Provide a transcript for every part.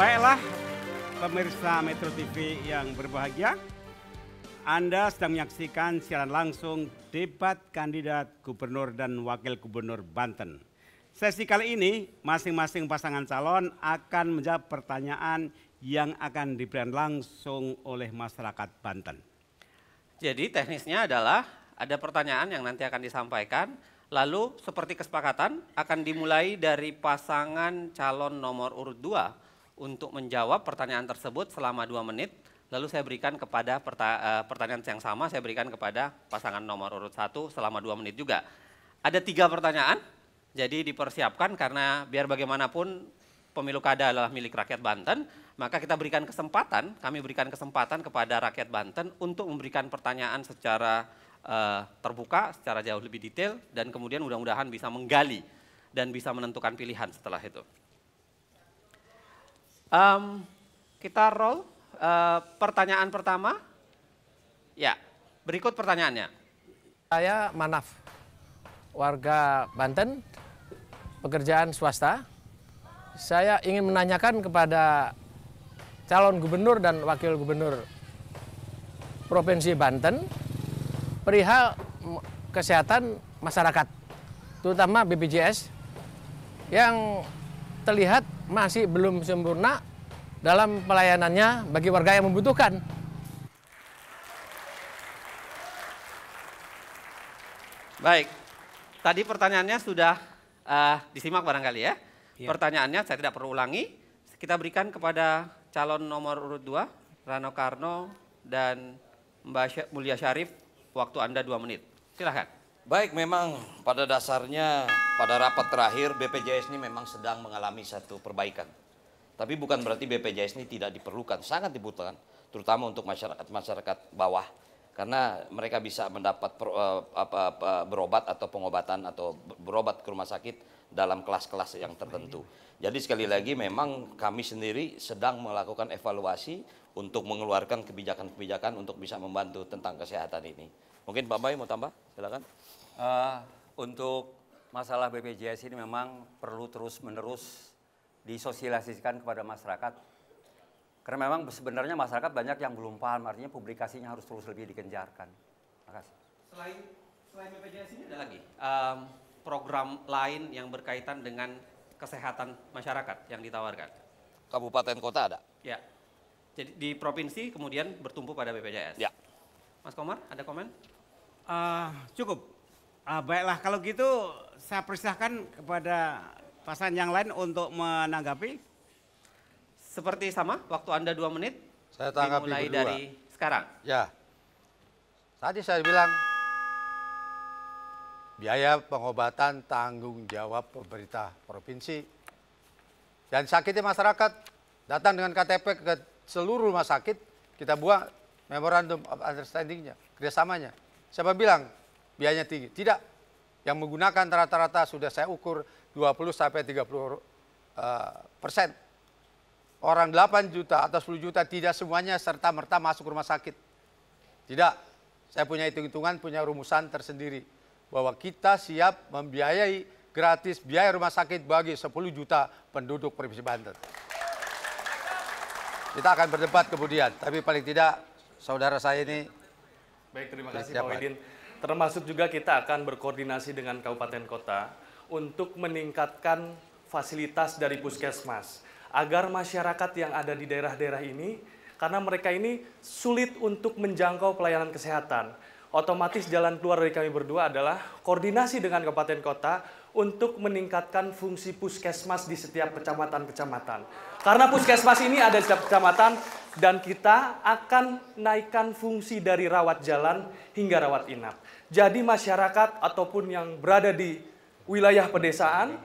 Baiklah, pemirsa Metro TV yang berbahagia. Anda sedang menyaksikan siaran langsung debat kandidat gubernur dan wakil gubernur Banten. Sesi kali ini, masing-masing pasangan calon akan menjawab pertanyaan yang akan diberikan langsung oleh masyarakat Banten. Jadi teknisnya adalah ada pertanyaan yang nanti akan disampaikan, lalu seperti kesepakatan akan dimulai dari pasangan calon nomor urut 2 untuk menjawab pertanyaan tersebut selama dua menit. Lalu saya berikan kepada eh, pertanyaan yang sama, saya berikan kepada pasangan nomor urut satu selama dua menit juga. Ada tiga pertanyaan, jadi dipersiapkan karena biar bagaimanapun pemilu kada adalah milik rakyat Banten, maka kita berikan kesempatan, kami berikan kesempatan kepada rakyat Banten untuk memberikan pertanyaan secara uh, terbuka, secara jauh lebih detail, dan kemudian mudah-mudahan bisa menggali dan bisa menentukan pilihan setelah itu. Um, kita roll uh, pertanyaan pertama. Ya, berikut pertanyaannya. Saya Manaf, warga Banten, pekerjaan swasta. Saya ingin menanyakan kepada calon gubernur dan wakil gubernur Provinsi Banten perihal kesehatan masyarakat, terutama BPJS yang terlihat masih belum sempurna dalam pelayanannya bagi warga yang membutuhkan. Baik, tadi pertanyaannya sudah uh, disimak barangkali ya. ya. Pertanyaannya saya tidak perlu ulangi. Kita berikan kepada calon nomor urut 2, Rano Karno dan Mbak Mulia Syarif, waktu Anda dua menit. Silahkan. Baik, memang pada dasarnya pada rapat terakhir BPJS ini memang sedang mengalami satu perbaikan. Tapi bukan berarti BPJS ini tidak diperlukan, sangat dibutuhkan, terutama untuk masyarakat-masyarakat bawah karena mereka bisa mendapat per, eh, apa, apa, berobat atau pengobatan atau berobat ke rumah sakit dalam kelas-kelas yang tertentu. Jadi sekali lagi memang kami sendiri sedang melakukan evaluasi untuk mengeluarkan kebijakan-kebijakan untuk bisa membantu tentang kesehatan ini. Mungkin Pak Bay mau tambah? Silakan. Uh, untuk masalah BPJS ini memang perlu terus-menerus disosialisasikan kepada masyarakat. Karena memang sebenarnya masyarakat banyak yang belum paham, artinya publikasinya harus terus lebih dikenjarkan. Makasih. Selain, selain BPJS ini ada lagi um, program lain yang berkaitan dengan kesehatan masyarakat yang ditawarkan? Kabupaten kota ada. Ya. Jadi di provinsi kemudian bertumpu pada BPJS. Ya. Mas Komar, ada komen? Uh, cukup. Ah, baiklah, kalau gitu saya persilahkan kepada pasangan yang lain untuk menanggapi. Seperti sama, waktu Anda dua menit. Saya tanggapi Dimulai berdua. dari sekarang. Ya, tadi saya bilang biaya pengobatan tanggung jawab pemerintah provinsi. Dan sakitnya masyarakat datang dengan KTP ke seluruh rumah sakit, kita buat memorandum of understandingnya, kerjasamanya. Siapa bilang biayanya tinggi. Tidak. Yang menggunakan rata-rata sudah saya ukur 20 sampai 30 uh, eh, persen. Orang 8 juta atau 10 juta tidak semuanya serta-merta masuk rumah sakit. Tidak. Saya punya hitung-hitungan, punya rumusan tersendiri. Bahwa kita siap membiayai gratis biaya rumah sakit bagi 10 juta penduduk Provinsi Banten. Kita akan berdebat kemudian, tapi paling tidak saudara saya ini Baik, terima kasih Pak widin Termasuk juga kita akan berkoordinasi dengan kabupaten kota untuk meningkatkan fasilitas dari puskesmas agar masyarakat yang ada di daerah-daerah ini karena mereka ini sulit untuk menjangkau pelayanan kesehatan. Otomatis jalan keluar dari kami berdua adalah koordinasi dengan kabupaten kota untuk meningkatkan fungsi puskesmas di setiap kecamatan-kecamatan. Karena puskesmas ini ada di setiap kecamatan dan kita akan naikkan fungsi dari rawat jalan hingga rawat inap. Jadi masyarakat ataupun yang berada di wilayah pedesaan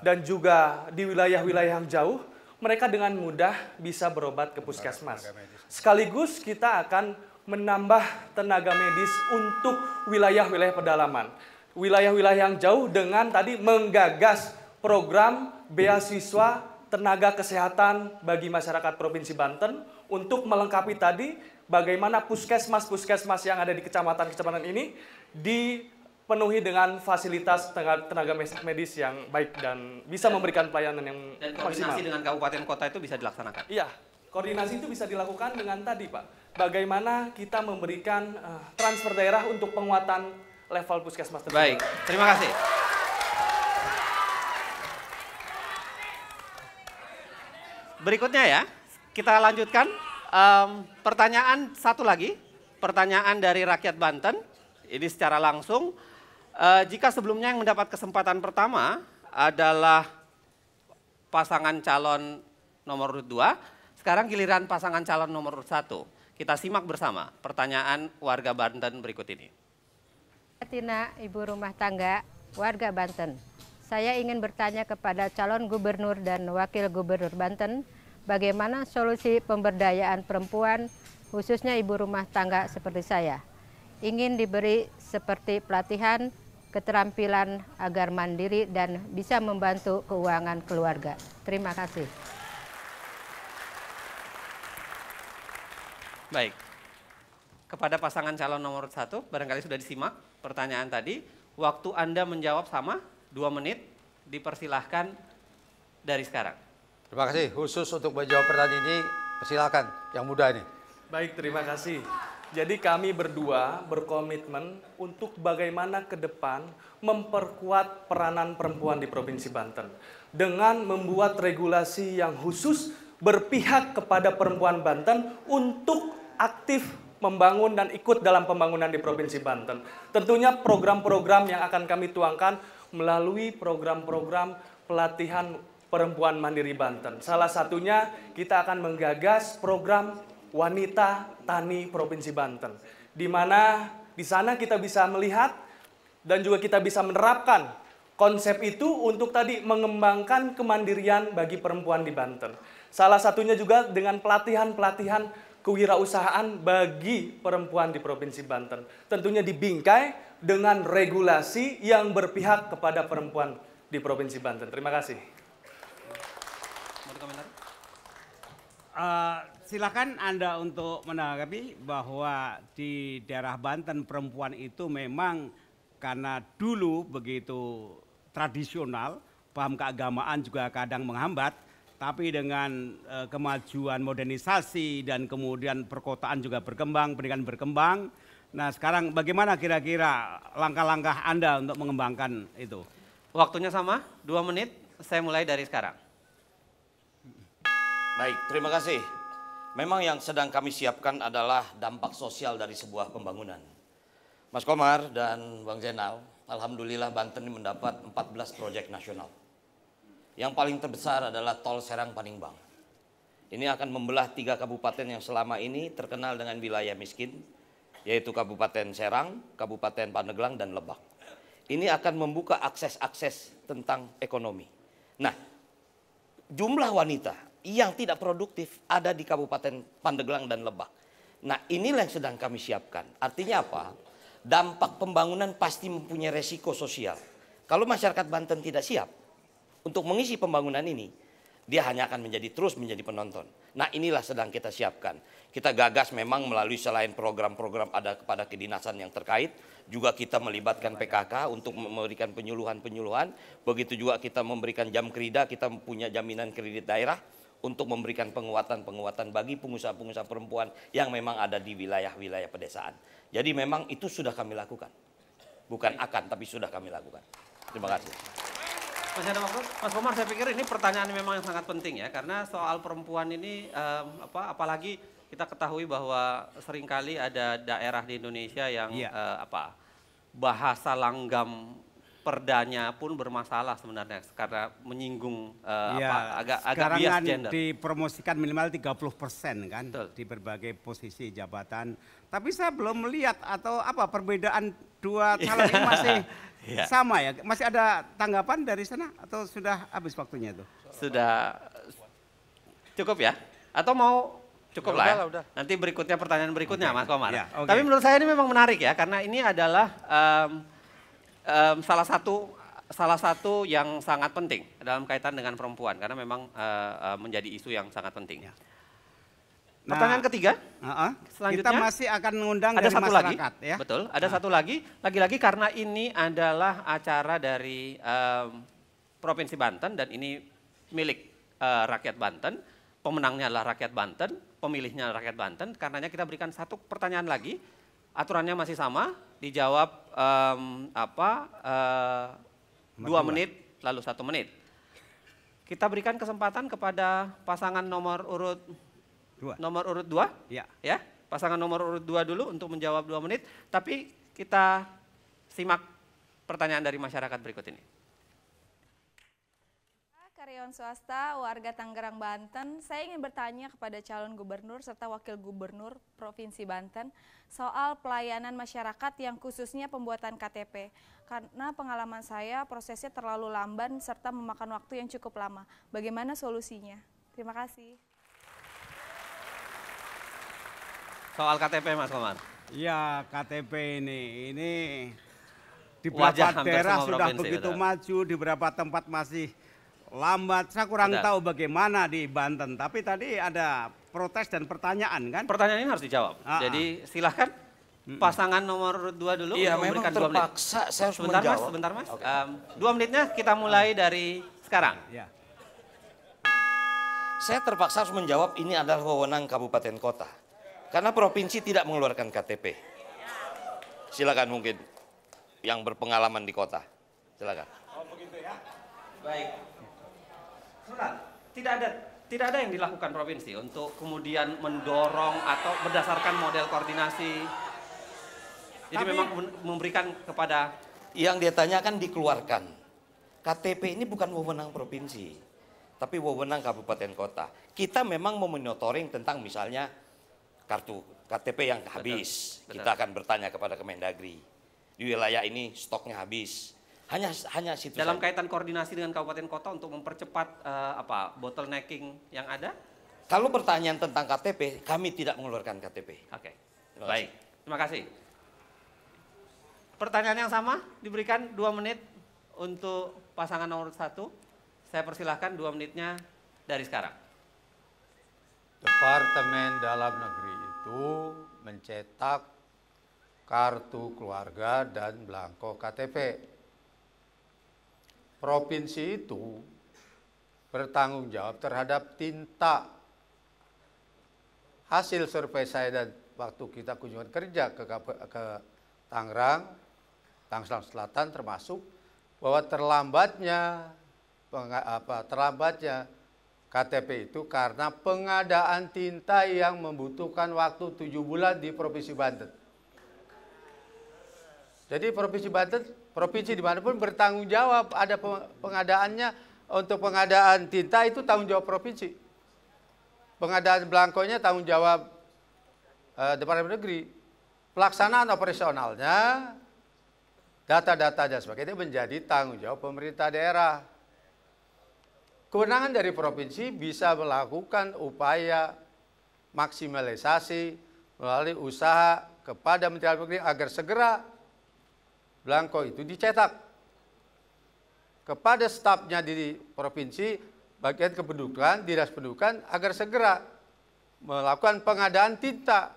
dan juga di wilayah-wilayah yang jauh, mereka dengan mudah bisa berobat ke puskesmas. Sekaligus kita akan menambah tenaga medis untuk wilayah-wilayah pedalaman. Wilayah-wilayah yang jauh dengan tadi menggagas program beasiswa tenaga kesehatan bagi masyarakat Provinsi Banten untuk melengkapi tadi bagaimana puskesmas-puskesmas yang ada di kecamatan-kecamatan ini dipenuhi dengan fasilitas tenaga medis yang baik dan bisa memberikan pelayanan yang dan maksimal. dengan kabupaten kota itu bisa dilaksanakan. Iya, koordinasi itu bisa dilakukan dengan tadi, Pak. Bagaimana kita memberikan uh, transfer daerah untuk penguatan level puskesmas tersebut. Baik, terima kasih. Berikutnya ya, kita lanjutkan. Um, pertanyaan satu lagi, pertanyaan dari rakyat Banten, ini secara langsung. Uh, jika sebelumnya yang mendapat kesempatan pertama adalah pasangan calon nomor dua, sekarang giliran pasangan calon nomor satu. Kita simak bersama pertanyaan warga Banten berikut ini. Tina, ibu rumah tangga, warga Banten. Saya ingin bertanya kepada calon gubernur dan wakil gubernur Banten bagaimana solusi pemberdayaan perempuan khususnya ibu rumah tangga seperti saya. Ingin diberi seperti pelatihan, keterampilan agar mandiri dan bisa membantu keuangan keluarga. Terima kasih. Baik, kepada pasangan calon nomor satu, barangkali sudah disimak pertanyaan tadi. Waktu Anda menjawab sama, dua menit, dipersilahkan dari sekarang. Terima kasih. Khusus untuk menjawab pertanyaan ini, silakan yang muda ini. Baik, terima kasih. Jadi kami berdua berkomitmen untuk bagaimana ke depan memperkuat peranan perempuan di Provinsi Banten dengan membuat regulasi yang khusus berpihak kepada perempuan Banten untuk aktif membangun dan ikut dalam pembangunan di Provinsi Banten. Tentunya program-program yang akan kami tuangkan melalui program-program pelatihan Perempuan Mandiri Banten. Salah satunya kita akan menggagas program Wanita Tani Provinsi Banten. Di mana di sana kita bisa melihat dan juga kita bisa menerapkan konsep itu untuk tadi mengembangkan kemandirian bagi perempuan di Banten. Salah satunya juga dengan pelatihan-pelatihan kewirausahaan bagi perempuan di Provinsi Banten. Tentunya dibingkai dengan regulasi yang berpihak kepada perempuan di Provinsi Banten. Terima kasih. Eh, silakan Anda untuk menanggapi bahwa di daerah Banten perempuan itu memang karena dulu begitu tradisional, paham keagamaan juga kadang menghambat, tapi dengan uh, kemajuan modernisasi dan kemudian perkotaan juga berkembang, pendidikan berkembang. Nah, sekarang bagaimana kira-kira langkah-langkah Anda untuk mengembangkan itu? Waktunya sama, dua menit. Saya mulai dari sekarang. Baik, terima kasih. Memang yang sedang kami siapkan adalah dampak sosial dari sebuah pembangunan. Mas Komar dan Bang Zainal, Alhamdulillah Banten mendapat 14 proyek nasional. Yang paling terbesar adalah Tol Serang Panimbang. Ini akan membelah tiga kabupaten yang selama ini terkenal dengan wilayah miskin, yaitu Kabupaten Serang, Kabupaten Pandeglang, dan Lebak. Ini akan membuka akses-akses tentang ekonomi. Nah, jumlah wanita yang tidak produktif ada di Kabupaten Pandeglang dan Lebak. Nah inilah yang sedang kami siapkan. Artinya apa? Dampak pembangunan pasti mempunyai resiko sosial. Kalau masyarakat Banten tidak siap untuk mengisi pembangunan ini, dia hanya akan menjadi terus menjadi penonton. Nah inilah sedang kita siapkan. Kita gagas memang melalui selain program-program ada kepada kedinasan yang terkait, juga kita melibatkan PKK untuk memberikan penyuluhan-penyuluhan. Begitu juga kita memberikan jam kerida, kita punya jaminan kredit daerah untuk memberikan penguatan-penguatan bagi pengusaha-pengusaha perempuan yang memang ada di wilayah-wilayah pedesaan. Jadi memang itu sudah kami lakukan. Bukan akan, tapi sudah kami lakukan. Terima kasih. Masih ada waktu? Mas Komar, saya pikir ini pertanyaan memang yang sangat penting ya, karena soal perempuan ini, um, apa, apalagi kita ketahui bahwa seringkali ada daerah di Indonesia yang yeah. Iya. uh, apa bahasa langgam perdanya pun bermasalah sebenarnya karena menyinggung uh, ya, apa, agak agak bias kan gender. dipromosikan minimal 30% kan Betul. di berbagai posisi jabatan. Tapi saya belum melihat atau apa perbedaan dua iya. calon ini masih ya. sama ya. Masih ada tanggapan dari sana atau sudah habis waktunya itu? Sudah cukup ya? Atau mau cukup ya, lah, ya. Udah, udah. Nanti berikutnya pertanyaan berikutnya okay. Mas Komar. Ya, okay. Tapi menurut saya ini memang menarik ya karena ini adalah um, um, salah satu salah satu yang sangat penting dalam kaitan dengan perempuan karena memang uh, uh, menjadi isu yang sangat penting. Ya. Nah, Pertanyaan ketiga, uh -uh. selanjutnya kita masih akan mengundang ada dari satu masyarakat, lagi, ya. Betul, ada uh. satu lagi, lagi-lagi karena ini adalah acara dari um, provinsi Banten dan ini milik uh, rakyat Banten, pemenangnya adalah rakyat Banten, pemilihnya rakyat Banten. Karenanya kita berikan satu pertanyaan lagi, aturannya masih sama, dijawab um, apa uh, dua menit lalu satu menit. Kita berikan kesempatan kepada pasangan nomor urut dua. Nomor urut dua, ya. ya. Pasangan nomor urut dua dulu untuk menjawab dua menit. Tapi kita simak pertanyaan dari masyarakat berikut ini karyawan swasta warga Tangerang Banten, saya ingin bertanya kepada calon gubernur serta wakil gubernur Provinsi Banten soal pelayanan masyarakat yang khususnya pembuatan KTP. Karena pengalaman saya prosesnya terlalu lamban serta memakan waktu yang cukup lama. Bagaimana solusinya? Terima kasih. Soal KTP Mas Komar. Iya, KTP ini ini di beberapa daerah sudah begitu maju, di beberapa tempat masih lambat. Saya kurang Benar. tahu bagaimana di Banten, tapi tadi ada protes dan pertanyaan kan? Pertanyaan ini harus dijawab. Uh Jadi silahkan pasangan nomor dua dulu. Iya, memang terpaksa saya harus sebentar, menjawab. Mas, sebentar mas, okay. um, dua menitnya kita mulai dari sekarang. Ya. Saya terpaksa harus menjawab ini adalah wewenang kabupaten kota. Karena provinsi tidak mengeluarkan KTP. Silakan mungkin yang berpengalaman di kota. Silakan. Oh begitu ya. Baik. Tidak ada tidak ada yang dilakukan provinsi untuk kemudian mendorong atau berdasarkan model koordinasi. Jadi Tapi, memang memberikan kepada yang dia tanyakan dikeluarkan. KTP ini bukan wewenang provinsi, tapi wewenang kabupaten kota. Kita memang mau memonitoring tentang misalnya kartu KTP yang habis. Betul, betul. Kita akan bertanya kepada Kemendagri. Di wilayah ini stoknya habis hanya hanya situ. Dalam saja. kaitan koordinasi dengan kabupaten kota untuk mempercepat uh, apa bottlenecking yang ada? Kalau pertanyaan tentang KTP, kami tidak mengeluarkan KTP. Oke. Okay. Baik. Terima kasih. Pertanyaan yang sama diberikan dua menit untuk pasangan nomor satu. Saya persilahkan dua menitnya dari sekarang. Departemen Dalam Negeri itu mencetak kartu keluarga dan belangko KTP provinsi itu bertanggung jawab terhadap tinta. Hasil survei saya dan waktu kita kunjungan kerja ke, ke Tangerang, Tangerang Selatan termasuk bahwa terlambatnya apa, terlambatnya KTP itu karena pengadaan tinta yang membutuhkan waktu tujuh bulan di Provinsi Banten. Jadi Provinsi Banten provinsi dimanapun bertanggung jawab ada pengadaannya untuk pengadaan tinta itu tanggung jawab provinsi pengadaan belangkonya tanggung jawab eh, Departemen Negeri pelaksanaan operasionalnya data-data dan sebagainya menjadi tanggung jawab pemerintah daerah kewenangan dari provinsi bisa melakukan upaya maksimalisasi melalui usaha kepada Menteri Dalam Negeri agar segera Blanko itu dicetak kepada stafnya di provinsi, bagian kependudukan, dinas pendudukan agar segera melakukan pengadaan tinta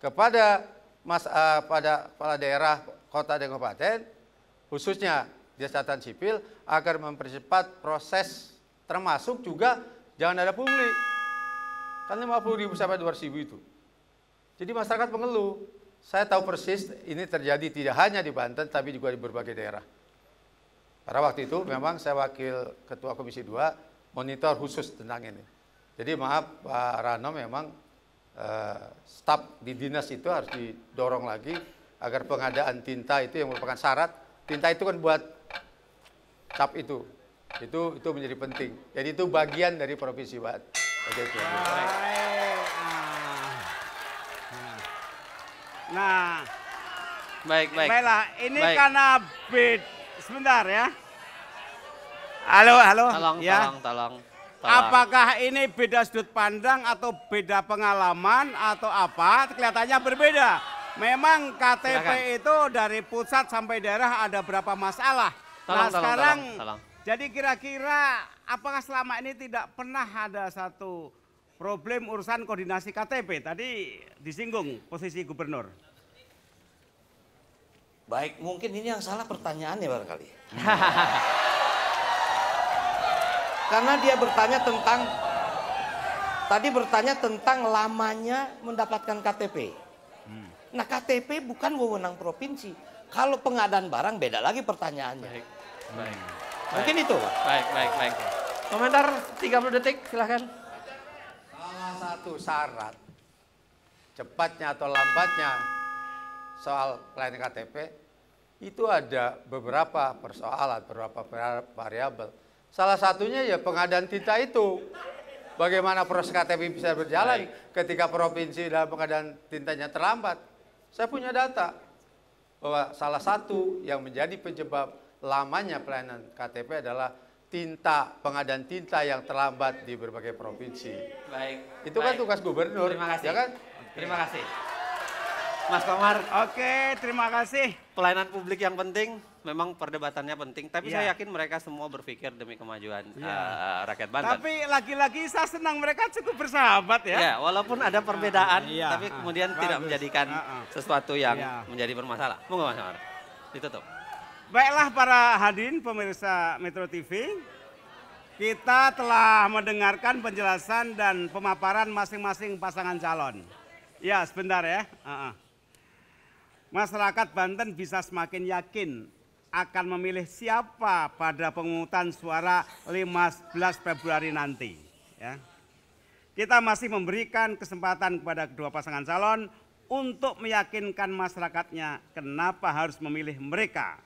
kepada mas uh, pada kepala daerah kota dan kabupaten khususnya di catatan sipil agar mempercepat proses termasuk juga jangan ada pungli kan 50 ribu sampai 200 ribu itu jadi masyarakat mengeluh saya tahu persis ini terjadi tidak hanya di Banten tapi juga di berbagai daerah. Pada waktu itu memang saya wakil ketua komisi 2 monitor khusus tentang ini. Jadi maaf Pak Rano memang eh, staf di dinas itu harus didorong lagi agar pengadaan tinta itu yang merupakan syarat. Tinta itu kan buat cap itu. Itu itu menjadi penting. Jadi itu bagian dari provinsi Baik. Nah. Baik, baik. Baiklah, ini baik. karena bed. Sebentar ya. Halo, halo. Tolong, ya. tolong, tolong. Tolong. Apakah ini beda sudut pandang atau beda pengalaman atau apa? Kelihatannya berbeda. Memang KTP Silakan. itu dari pusat sampai daerah ada berapa masalah. Tolong, nah tolong, sekarang, tolong, tolong. jadi kira-kira apakah selama ini tidak pernah ada satu problem urusan koordinasi KTP tadi disinggung posisi gubernur. Baik, mungkin ini yang salah pertanyaannya barangkali. Hmm. Karena dia bertanya tentang tadi bertanya tentang lamanya mendapatkan KTP. Hmm. Nah, KTP bukan wewenang provinsi. Kalau pengadaan barang beda lagi pertanyaannya. Baik. Baik. Mungkin baik. itu, Pak. Baik, baik, baik. Komentar 30 detik, silahkan satu syarat cepatnya atau lambatnya soal pelayanan KTP itu ada beberapa persoalan, beberapa variabel. Salah satunya ya pengadaan tinta itu. Bagaimana proses KTP bisa berjalan Baik. ketika provinsi dalam pengadaan tintanya terlambat. Saya punya data bahwa salah satu yang menjadi penyebab lamanya pelayanan KTP adalah tinta pengadaan tinta yang terlambat di berbagai provinsi. Baik. Itu kan baik. kan tugas gubernur. Terima kasih. Ya kan? Terima kasih. Mas Komar. Oke, terima kasih. Pelayanan publik yang penting, memang perdebatannya penting. Tapi ya. saya yakin mereka semua berpikir demi kemajuan ya. uh, rakyat Banten. Tapi lagi-lagi saya senang mereka cukup bersahabat ya. Ya, walaupun ada perbedaan, ya, tapi kemudian ya. tidak menjadikan ya. sesuatu yang ya. menjadi bermasalah. Monggo Mas Komar, ditutup. Baiklah para hadirin pemirsa Metro TV, kita telah mendengarkan penjelasan dan pemaparan masing-masing pasangan calon. Ya sebentar ya. Uh -uh. Masyarakat Banten bisa semakin yakin akan memilih siapa pada pemungutan suara 15 Februari nanti. Ya. Kita masih memberikan kesempatan kepada kedua pasangan calon untuk meyakinkan masyarakatnya kenapa harus memilih mereka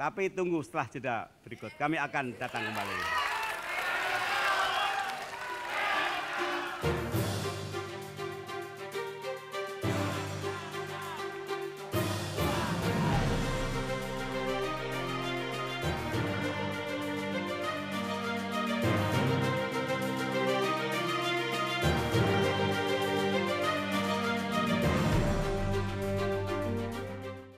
tapi tunggu setelah jeda berikut. Kami akan datang kembali.